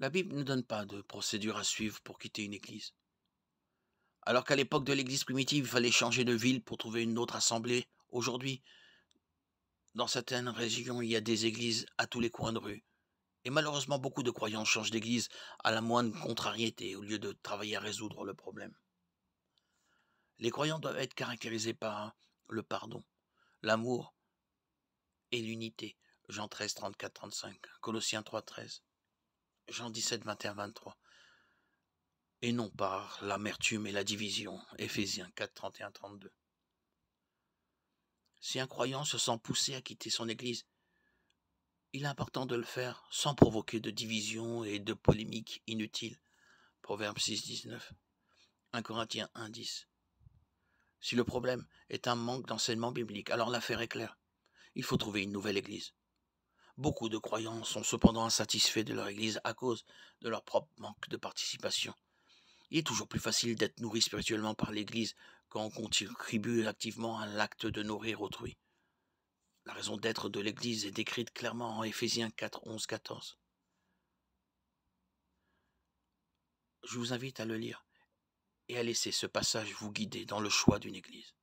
La Bible ne donne pas de procédure à suivre pour quitter une église. Alors qu'à l'époque de l'église primitive, il fallait changer de ville pour trouver une autre assemblée, aujourd'hui, dans certaines régions, il y a des églises à tous les coins de rue. Et malheureusement, beaucoup de croyants changent d'église à la moindre contrariété au lieu de travailler à résoudre le problème. Les croyants doivent être caractérisés par le pardon, l'amour et l'unité. Jean 13, 34, 35, Colossiens 3, 13. Jean 17, 21, 23. Et non par l'amertume et la division. Éphésiens 4, 31, 32. Si un croyant se sent poussé à quitter son Église, il est important de le faire sans provoquer de division et de polémiques inutiles. Proverbe 6, 19. 1 Corinthiens 1, 10. Si le problème est un manque d'enseignement biblique, alors l'affaire est claire. Il faut trouver une nouvelle Église. Beaucoup de croyants sont cependant insatisfaits de leur Église à cause de leur propre manque de participation. Il est toujours plus facile d'être nourri spirituellement par l'Église quand on contribue activement à l'acte de nourrir autrui. La raison d'être de l'Église est décrite clairement en Éphésiens 4, 11, 14. Je vous invite à le lire et à laisser ce passage vous guider dans le choix d'une Église.